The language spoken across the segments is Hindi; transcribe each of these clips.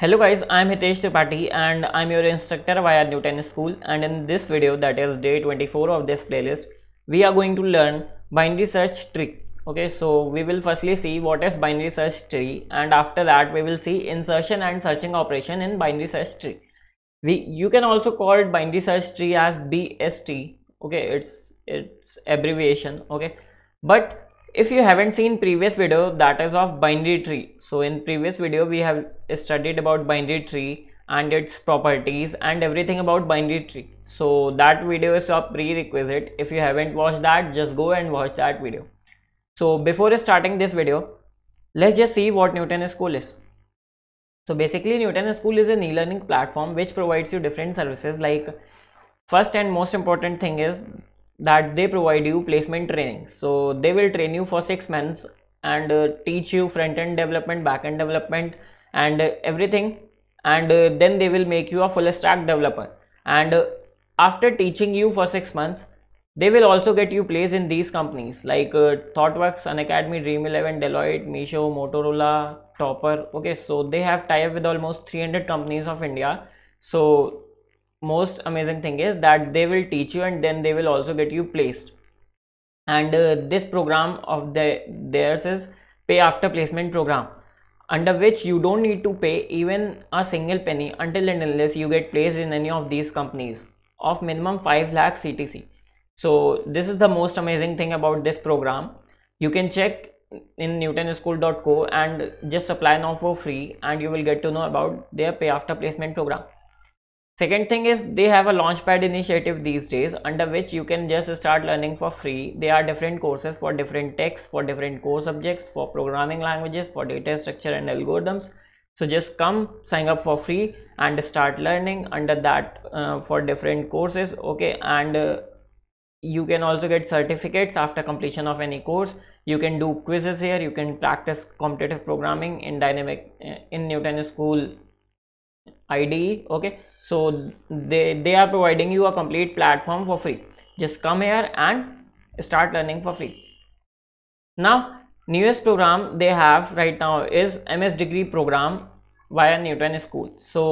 Hello guys, I'm Hitesh Tripathi and I'm your instructor via Newton School and in this video that is day 24 of this playlist, we are going to learn binary search tree. Okay, so we will firstly see what is binary search tree and after that we will see insertion and searching operation in binary search tree. We You can also call it binary search tree as BST. Okay, it's it's abbreviation. Okay, but if you haven't seen previous video that is of binary tree so in previous video we have studied about binary tree and its properties and everything about binary tree so that video is a prerequisite if you haven't watched that just go and watch that video so before starting this video let's just see what newton school is so basically newton school is an e-learning platform which provides you different services like first and most important thing is that they provide you placement training so they will train you for six months and uh, teach you front end development back end development and uh, everything and uh, then they will make you a full stack developer and uh, after teaching you for six months they will also get you placed in these companies like uh, thoughtworks unacademy dream11 deloitte meesho motorola topper okay so they have tie up with almost 300 companies of india so most amazing thing is that they will teach you and then they will also get you placed and uh, this program of the theirs is pay after placement program under which you don't need to pay even a single penny until and unless you get placed in any of these companies of minimum 5 lakh CTC. So this is the most amazing thing about this program. You can check in newtonschool.co and just apply now for free and you will get to know about their pay after placement program. Second thing is they have a launchpad initiative these days under which you can just start learning for free. There are different courses for different texts, for different core subjects, for programming languages, for data structure and algorithms. So just come sign up for free and start learning under that uh, for different courses. Okay. And uh, you can also get certificates after completion of any course. You can do quizzes here. You can practice competitive programming in dynamic uh, in Newton school IDE okay so they they are providing you a complete platform for free just come here and start learning for free now newest program they have right now is MS degree program via Newton school so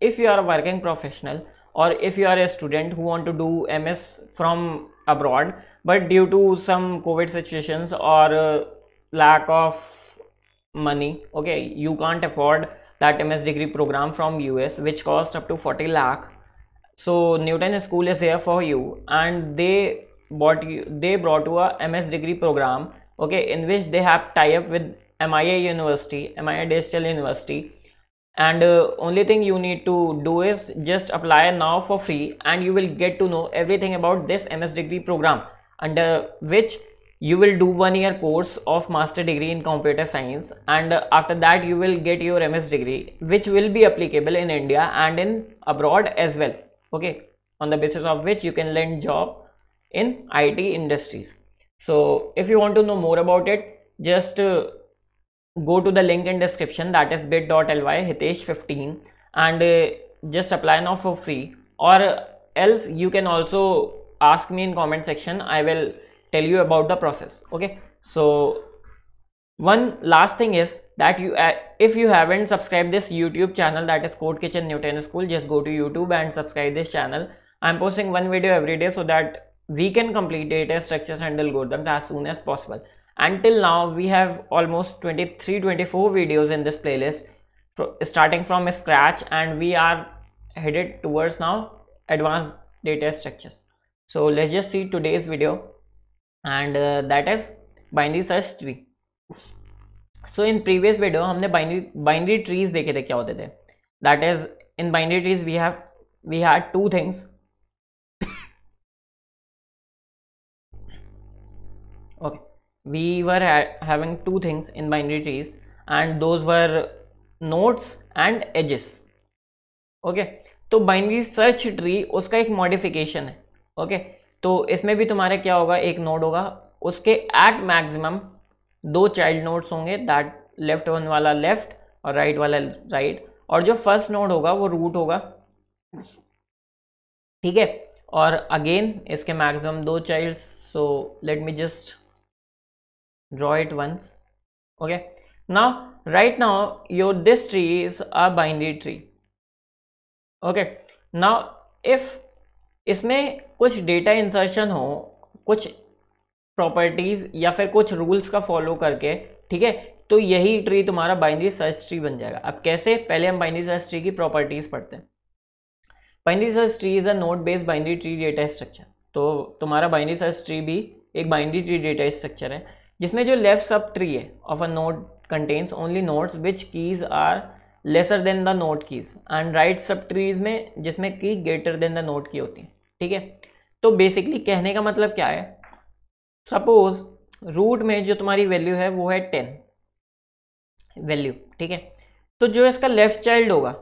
if you are a working professional or if you are a student who want to do MS from abroad but due to some COVID situations or uh, lack of money okay you can't afford that MS degree program from US which cost up to 40 lakh so Newton school is here for you and they bought you they brought you a MS degree program okay in which they have tie up with MIA University MIA Digital University and uh, only thing you need to do is just apply now for free and you will get to know everything about this MS degree program under which you will do one year course of master degree in computer science and after that you will get your ms degree which will be applicable in india and in abroad as well okay on the basis of which you can land job in it industries so if you want to know more about it just uh, go to the link in description that is bit.ly hitesh 15 and uh, just apply now for free or else you can also ask me in comment section i will tell you about the process okay so one last thing is that you uh, if you haven't subscribed this youtube channel that is code kitchen newton school just go to youtube and subscribe this channel i'm posting one video every day so that we can complete data uh, structures and algorithms as soon as possible until now we have almost 23 24 videos in this playlist starting from scratch and we are headed towards now advanced data structures so let's just see today's video and that is binary search tree so in previous video हमने बाइनरी बाइनरी ट्रीज देखे थे क्या होते थे that is in binary trees we have we had two things okay we were having two things in binary trees and those were nodes and edges okay तो बाइनरी सर्च ट्री उसका एक मॉडिफिकेशन है ओके okay? तो इसमें भी तुम्हारे क्या होगा एक नोड होगा उसके एट मैक्सिमम दो चाइल्ड नोड्स होंगे दैट लेफ्ट वन वाला लेफ्ट और राइट वाला राइट और जो फर्स्ट नोड होगा वो रूट होगा ठीक है और अगेन इसके मैक्सिमम दो child so let me just draw it once okay ना right now your this tree is a binary tree okay now if इसमें कुछ डेटा इंसर्शन हो कुछ प्रॉपर्टीज़ या फिर कुछ रूल्स का फॉलो करके ठीक है तो यही ट्री तुम्हारा बाइनरी सर्च ट्री बन जाएगा अब कैसे पहले हम बाइनरी सर्च ट्री की प्रॉपर्टीज़ पढ़ते हैं binary search tree is a node based binary tree data structure तो तुम्हारा बाइनरी सर्च ट्री भी एक बाइनरी ट्री डेटा स्ट्रक्चर है जिसमें जो लेफ्ट सब ट्री है of a node contains only nodes which keys are lesser than the node keys and right subtrees में जिसमें की ग्रेटर देन द नोट की होती है ठीक है तो बेसिकली कहने का मतलब क्या है सपोज रूट में जो तुम्हारी वैल्यू है वो है टेन वैल्यू ठीक है तो जो इसका लेफ्ट चाइल्ड होगा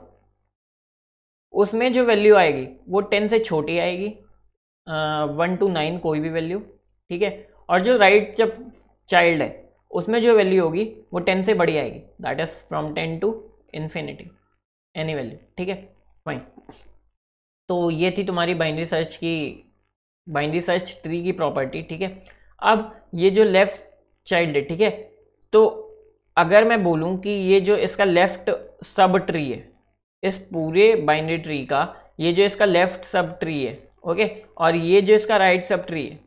उसमें जो वैल्यू आएगी वो टेन से छोटी आएगी वन टू नाइन कोई भी वैल्यू ठीक है और जो राइट जब चाइल्ड है उसमें जो वैल्यू होगी वो टेन से बड़ी आएगी that is from ten to infinity any value ठीक है फाइन तो ये थी तुम्हारी बाइनरी सर्च की बाइनरी सर्च ट्री की प्रॉपर्टी ठीक है अब ये जो लेफ़्ट चाइल्ड है ठीक है तो अगर मैं बोलूँ कि ये जो इसका लेफ़्ट सब ट्री है इस पूरे बाइनरी ट्री का ये जो इसका लेफ़्ट सब ट्री है ओके और ये जो इसका राइट सब ट्री है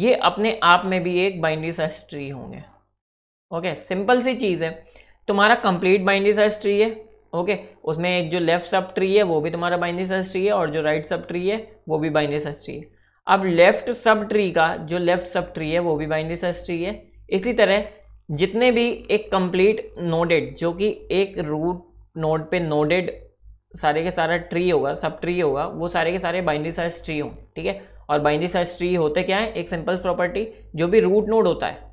ये अपने आप में भी एक बाइनरी सर्च ट्री होंगे ओके सिंपल सी चीज़ है तुम्हारा कंप्लीट बाइंड्री सर्च ट्री है ओके उसमें एक जो लेफ्ट सब ट्री है वो भी तुम्हारा बाइंड्री सर्च ट्री है और जो राइट सब ट्री है वो भी बाइंड्री सर्च ट्री है अब लेफ्ट सब ट्री का जो लेफ्ट सब ट्री है वो भी बाइंड्री सर्च ट्री है इसी तरह जितने भी एक कंप्लीट नोडेड जो कि एक रूट नोड पे नोडेड सारे के सारा ट्री होगा सब ट्री होगा वो सारे के सारे बाइंडी सर्च ट्री हों ठीक है और बाइंड्री सर्च ट्री होते क्या है एक सिंपल प्रॉपर्टी जो भी रूट नोड होता है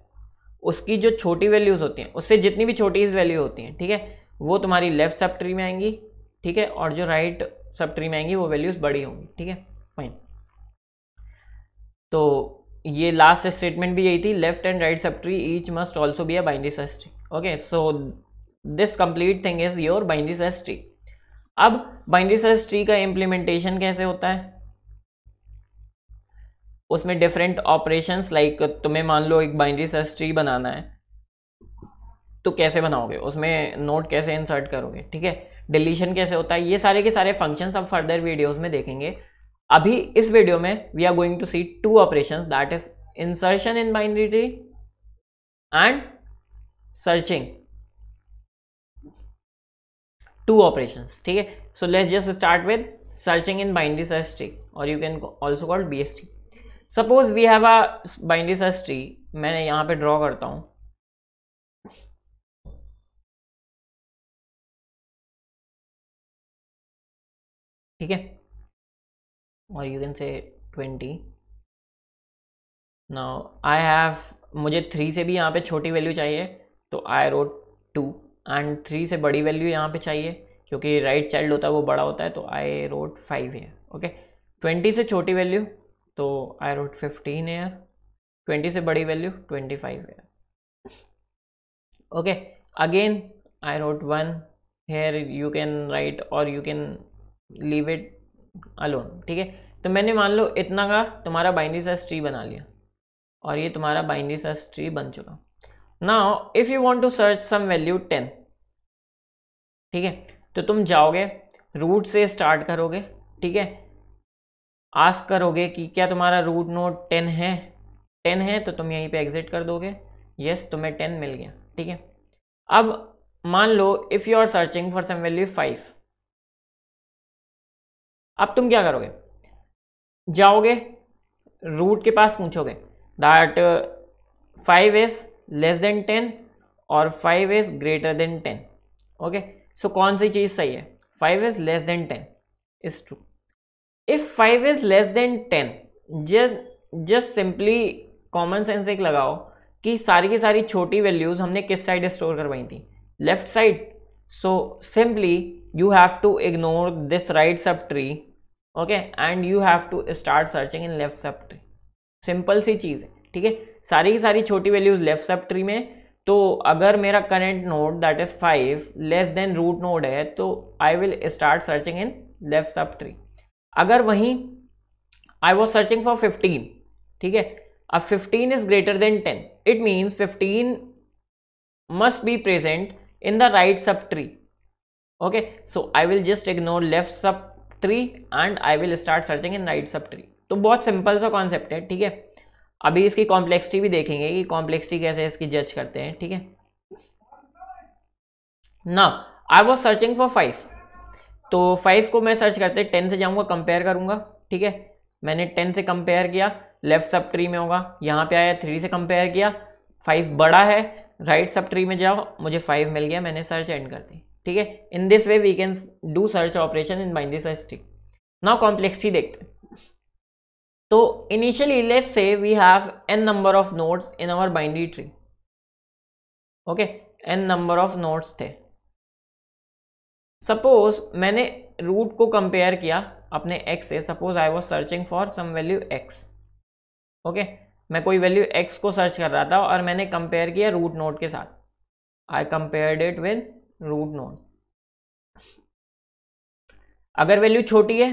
उसकी जो छोटी वैल्यूज़ होती हैं उससे जितनी भी छोटी वैल्यू होती हैं ठीक है वो तुम्हारी लेफ्ट सब ट्री में आएंगी ठीक है और जो राइट सब ट्री में आएंगी वो वैल्यूज़ बड़ी होंगी ठीक है फाइन तो ये लास्ट स्टेटमेंट भी यही थी लेफ्ट एंड राइट सब subtree each must also be a binary search tree okay so this complete thing is your binary search tree अब बाइंडी सर्च ट्री का इम्प्लीमेंटेशन कैसे होता है उसमें डिफरेंट ऑपरेशंस लाइक तुम्हें मान लो एक बाइनरी सर्च ट्री बनाना है तो कैसे बनाओगे उसमें नोट कैसे इंसर्ट करोगे ठीक है डिलीशन कैसे होता है ये सारे के सारे फंक्शंस हम फर्दर वीडियोस में देखेंगे अभी इस वीडियो में we are going to see two operations that is insertion in binary tree and searching two operation ठीक है so just start with searching in binary search tree और you can also call B S T suppose we have a binaries S tree मैंने यहाँ पे ड्रॉ करता हूं ठीक है और you can say twenty now I have मुझे थ्री से भी यहाँ पे छोटी वैल्यू चाहिए तो I wrote two and three से बड़ी वैल्यू यहाँ पे चाहिए क्योंकि राइट right चाइल्ड होता है वो बड़ा होता है तो आई रोट फाइव है ओके ट्वेंटी से छोटी वैल्यू तो I wrote fifteen here twenty से बड़ी value twenty five here okay again I wrote one here you can write और you can leave it alone ठीक है तो मैंने मान लो इतना का तुम्हारा बाइंडी सर्च ट्री बना लिया और ये तुम्हारा बाइंडी सर्च ट्री बन चुका now if you want to search some value ten ठीक है तो तुम जाओगे रूट से स्टार्ट करोगे ठीक है आस्क करोगे कि क्या तुम्हारा रूट नोट टेन है टेन है तो तुम यहीं पे एग्जिट कर दोगे यस तुम्हें टेन मिल गया ठीक है अब मान लो if you are searching for some value five अब तुम क्या करोगे जाओगे रूट के पास पूछोगे that five is less than ten और five is greater than ten okay so कौन सी चीज़ सही है five is less than ten is true if five is less than ten just simply common sense एक लगाओ कि सारी की सारी छोटी वैल्यूज हमने किस साइड स्टोर करवाई थी left side so simply you have to ignore this right sub tree okay and you have to start searching in left सब ट्री सिंपल सी चीज़ है ठीक है सारी की सारी छोटी वैल्यूज लेफ्ट सब ट्री में तो अगर मेरा current node that is five less than root node है तो I will start searching in left सब ट्री अगर वहीं I was searching for fifteen ठीक है अब fifteen is greater than ten it means fifteen in the right sub tree okay so I will just ignore left सब subtree and I will start searching in right सब ट्री तो बहुत सिंपल सा कॉन्सेप्ट है ठीक है अभी इसकी कॉम्प्लेक्सिटी भी देखेंगे कि कॉम्प्लेक्सिटी कैसे इसकी जज करते हैं ठीक है ना I was searching for five तो फाइव को मैं सर्च करते टेन से जाऊँगा कंपेयर करूँगा ठीक है मैंने टेन से कंपेयर किया लेफ्ट सब ट्री में होगा यहाँ पे आया थ्री से कंपेयर किया फाइव बड़ा है राइट सब ट्री में जाओ मुझे फाइव मिल गया मैंने सर्च एंड कर दी ठीक है in this way we can do search operation in binary search tree now complexity देखते तो initially let's say we have n number of nodes in our binary tree okay n number of nodes थे सपोज मैंने रूट को कंपेयर किया अपने एक्स से suppose I was searching for some value x okay मैं कोई वैल्यू एक्स को सर्च कर रहा था और मैंने कंपेयर किया रूट नोट के साथ I compare it with root node अगर वैल्यू छोटी है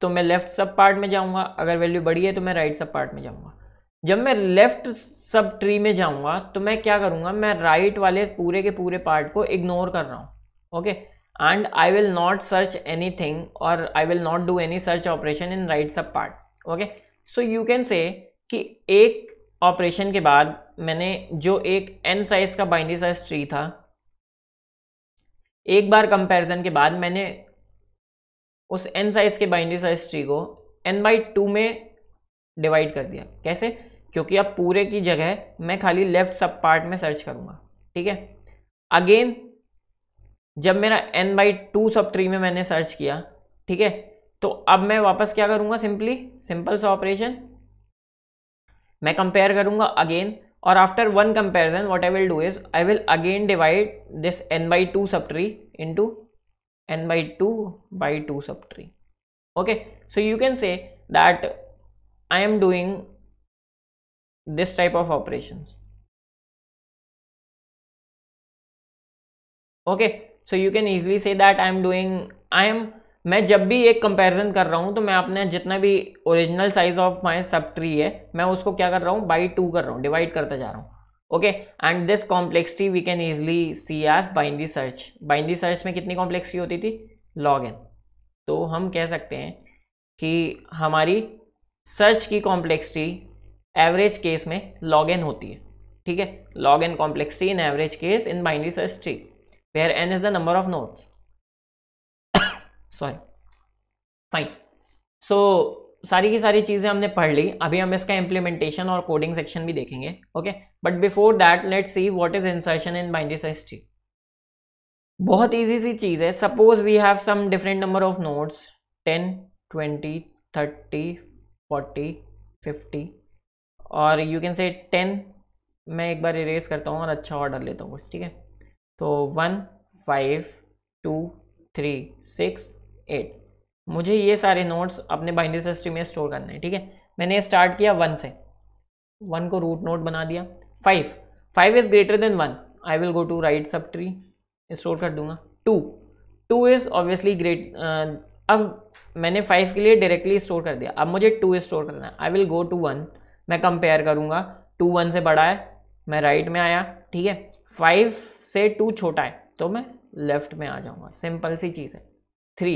तो मैं लेफ्ट सब पार्ट में जाऊंगा अगर वैल्यू बड़ी है तो मैं राइट सब पार्ट में जाऊंगा जब मैं लेफ्ट सब ट्री में जाऊंगा तो मैं क्या करूंगा मैं राइट वाले पूरे के पूरे पार्ट को इग्नोर कर रहा हूं okay okay? and I will not search anything or I will not do any search operation in right sub part. Okay. So you can say कि एक ऑपरेशन के बाद मैंने जो एक एन साइज का बाइनरी सर्च ट्री था एक बार कंपैरिजन के बाद मैंने उस एन साइज के बाइनरी सर्च ट्री को एन बाई टू में डिवाइड कर दिया कैसे क्योंकि अब पूरे की जगह मैं खाली लेफ्ट सब पार्ट में सर्च करूंगा ठीक है अगेन जब मेरा n by two sub tree में मैंने सर्च किया ठीक है तो अब मैं वापस क्या करूँगा सिंपली सिंपल सा ऑपरेशन मैं कंपेयर करूँगा अगेन और after one comparison what I will do is I will again divide this n by two subtree into n by two by two sub tree okay so you can say that I am doing this type of operations okay so you can easily say that I am doing I am मैं जब भी एक कंपेरिजन कर रहा हूँ तो मैं अपने जितना भी ओरिजिनल साइज ऑफ माई सब ट्री है मैं उसको क्या कर रहा हूँ बाई टू कर रहा हूँ डिवाइड करता जा रहा हूँ okay and this complexity we can easily see as binary search binary search में कितनी कॉम्प्लेक्सिटी होती थी लॉग इन तो हम कह सकते हैं कि हमारी सर्च की कॉम्प्लेक्सिटी एवरेज केस में लॉग इन होती है ठीक है log n complexity in average case in binary search tree where n is the number of nodes sorry fine so सारी की सारी चीज़ें हमने पढ़ ली अभी हम इसका इंप्लीमेंटेशन और कोडिंग सेक्शन भी देखेंगे okay but before that let see what is insertion in binary search tree बहुत इजी सी चीज़ है suppose we have some different number of nodes ten twenty thirty forty fifty और यू कैन से टेन मैं एक बार इरेज करता हूँ और अच्छा ऑर्डर लेता हूँ कुछ ठीक है तो one five two three six eight मुझे ये सारे नोट्स अपने बाइनरी सिस्टम में स्टोर करने हैं ठीक है मैंने स्टार्ट किया वन से वन को रूट नोट बना दिया five five is greater than one I will go to right सब ट्री स्टोर कर दूंगा two two is obviously great अब मैंने फाइव के लिए डायरेक्टली स्टोर कर दिया अब मुझे टू स्टोर करना है I will go to one मैं कंपेयर करूँगा टू वन से बड़ा है मैं राइट right में आया ठीक है फाइव से टू छोटा है तो मैं लेफ्ट में आ जाऊंगा सिंपल सी चीज़ है थ्री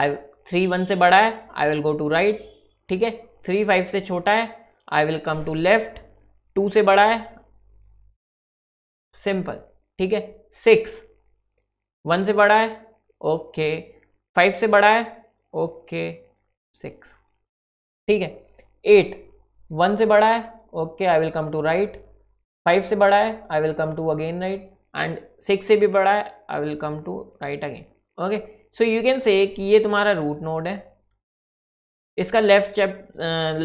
आई थ्री वन से बड़ा है I will go to right ठीक है थ्री फाइव से छोटा है I will come to left two से बड़ा है सिंपल ठीक है सिक्स वन से बड़ा है ओके फाइव से बड़ा है ओके सिक्स ठीक है एट वन से बड़ा है okay I will come to right five से बड़ा है I will come to again right and six से भी बड़ा है I will come to right again okay so you can say कि ये तुम्हारा रूट नोड है इसका लेफ्ट चैप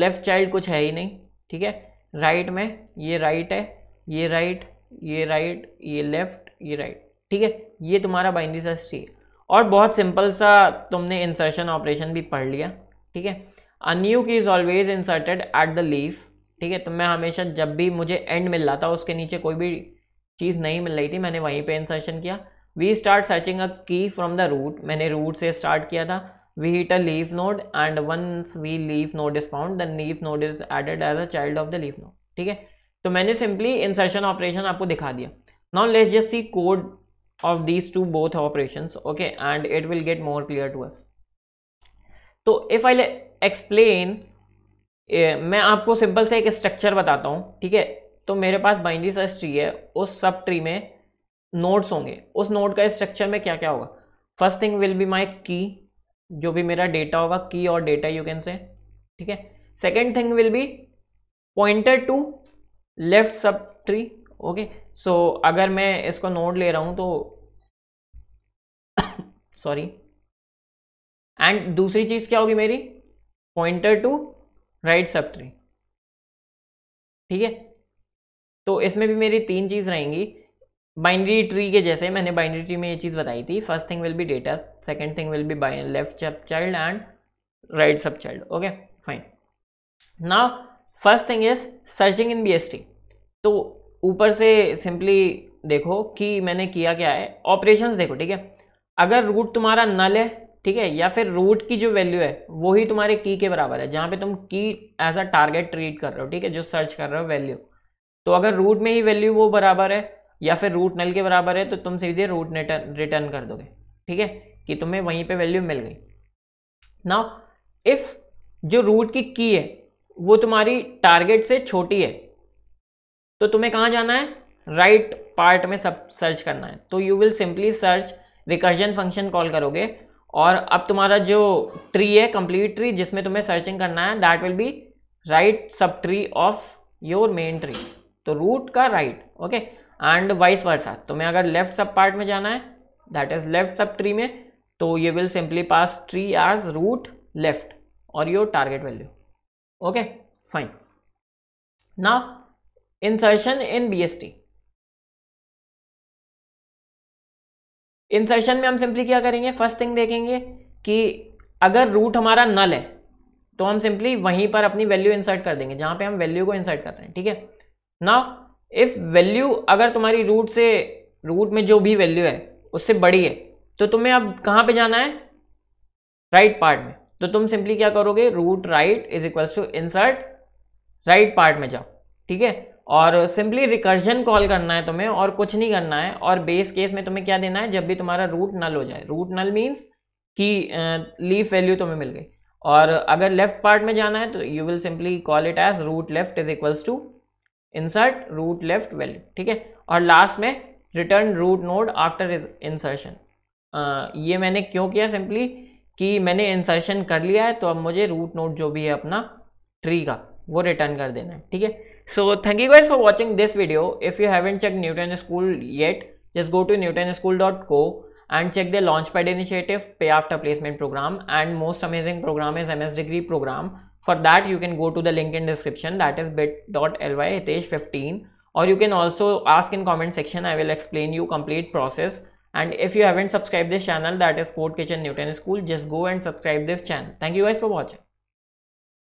लेफ्ट चाइल्ड कुछ है ही नहीं ठीक है राइट right में ये राइट right है ये राइट right, ये राइट ये लेफ्ट ये राइट ठीक है ये तुम्हारा बाइनरी सर्च ट्री है और बहुत सिंपल सा तुमने इंसर्शन ऑपरेशन भी पढ़ लिया ठीक है a new key is always inserted at the leaf ठीक है तो मैं हमेशा जब भी मुझे एंड मिल रहा था उसके नीचे कोई भी चीज़ नहीं मिल रही थी मैंने वहीं पे इंसर्शन किया we start searching a key from the root मैंने रूट से स्टार्ट किया था we hit a leaf node and once we leaf node is found the leaf node is added as a child of the leaf node ठीक है तो मैंने सिंपली इंसर्शन ऑपरेशन आपको दिखा दिया now let's just see code of these two both operation okay and it will get more clear to us तो इफ आई एक्सप्लेन ए, मैं आपको सिंपल से एक स्ट्रक्चर बताता हूँ ठीक है तो मेरे पास बाइनरी सर्च ट्री है उस सब ट्री में नोड्स होंगे उस नोड का स्ट्रक्चर में क्या क्या होगा first thing will be my key जो भी मेरा डेटा होगा की और डेटा यू कैन से ठीक है second thing will be pointer to left sub tree okay so अगर मैं इसको नोड ले रहा हूँ तो सॉरी एंड दूसरी चीज़ क्या होगी मेरी पॉइंटर टू राइट सब ट्री ठीक है तो इसमें भी मेरी तीन चीज़ रहेंगी बाइनरी ट्री के जैसे मैंने बाइनरी ट्री में ये चीज़ बताई थी first thing will be data second thing will be by left sub child and right sub child okay fine now first thing is searching in B तो ऊपर से सिंपली देखो कि मैंने किया क्या है ऑपरेशंस देखो ठीक है अगर रूट तुम्हारा नल है ठीक है या फिर रूट की जो वैल्यू है वो ही तुम्हारे की के बराबर है जहां पे तुम की एज अ टारगेट ट्रीट कर रहे हो ठीक है जो सर्च कर रहे हो वैल्यू तो अगर रूट में ही वैल्यू वो बराबर है या फिर रूट नल के बराबर है तो तुम सीधे रूट रिटर्न कर दोगे ठीक है कि तुम्हें वहीं पर वैल्यू मिल गई नाउ इफ जो रूट की की है वो तुम्हारी टारगेट से छोटी है तो तुम्हें कहाँ जाना है राइट right पार्ट में सब सर्च करना है तो you will simply search recursion function call करोगे और अब तुम्हारा जो ट्री है कंप्लीट ट्री जिसमें तुम्हें सर्चिंग करना है दैट विल बी राइट सब tree of your main tree तो रूट का right okay and vice versa तुम्हें अगर लेफ्ट सब पार्ट में जाना है that is left sub tree में तो ये will simply pass tree as root left और your target value okay fine ना insertion in B S T insertion में हम सिंपली क्या करेंगे फर्स्ट थिंग देखेंगे कि अगर रूट हमारा नल है तो हम सिंपली वहीं पर अपनी वैल्यू इंसर्ट कर देंगे जहां पे हम वैल्यू को इंसर्ट कर रहे हैं ठीक है ना इफ़ वैल्यू अगर तुम्हारी रूट से रूट में जो भी वैल्यू है उससे बड़ी है तो तुम्हें अब कहां पे जाना है राइट right पार्ट में तो तुम सिंपली क्या करोगे root right is equals to insert right part में जाओ ठीक है और सिंपली रिकर्जन कॉल करना है तुम्हें और कुछ नहीं करना है और बेस केस में तुम्हें क्या देना है जब भी तुम्हारा रूट नल हो जाए रूट नल मीन्स कि लीफ वैल्यू तुम्हें मिल गई और अगर लेफ्ट पार्ट में जाना है तो you will simply call it as root left is equals to insert root left value ठीक है और लास्ट में return root node after insertion ये मैंने क्यों किया सिंपली कि मैंने इंसर्शन कर लिया है तो अब मुझे रूट नोड जो भी है अपना ट्री का वो रिटर्न कर देना है ठीक है so thank you guys for watching this video if you haven't checked newton school yet just go to newtonschool.co and check the launchpad initiative pay after placement program and most amazing program is ms degree program for that you can go to the link in description that is bit.ly hitesh 15 or you can also ask in comment section i will explain you complete process and if you haven't subscribed this channel that is code kitchen newton school just go and subscribe this channel thank you guys for watching